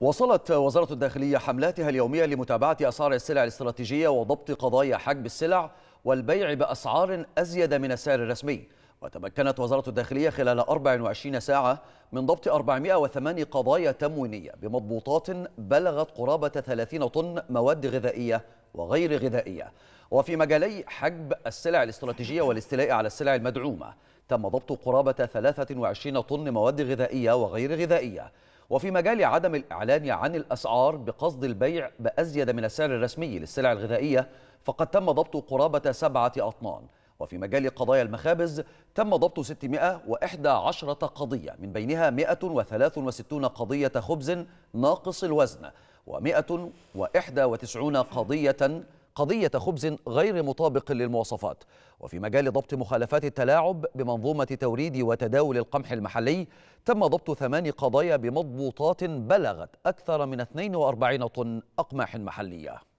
وصلت وزارة الداخلية حملاتها اليومية لمتابعة أسعار السلع الاستراتيجية وضبط قضايا حجب السلع والبيع بأسعار أزيد من السعر الرسمي وتمكنت وزارة الداخلية خلال 24 ساعة من ضبط 408 قضايا تموينية بمضبوطات بلغت قرابة 30 طن مواد غذائية وغير غذائية وفي مجالي حجب السلع الاستراتيجية والاستيلاء على السلع المدعومة تم ضبط قرابة 23 طن مواد غذائية وغير غذائية وفي مجال عدم الإعلان عن الأسعار بقصد البيع بأزيد من السعر الرسمي للسلع الغذائية فقد تم ضبط قرابة سبعة أطنان وفي مجال قضايا المخابز تم ضبط 611 قضية من بينها 163 قضية خبز ناقص الوزن و191 قضية قضية خبز غير مطابق للمواصفات وفي مجال ضبط مخالفات التلاعب بمنظومة توريد وتداول القمح المحلي تم ضبط ثمان قضايا بمضبوطات بلغت أكثر من 42 طن أقماح محلية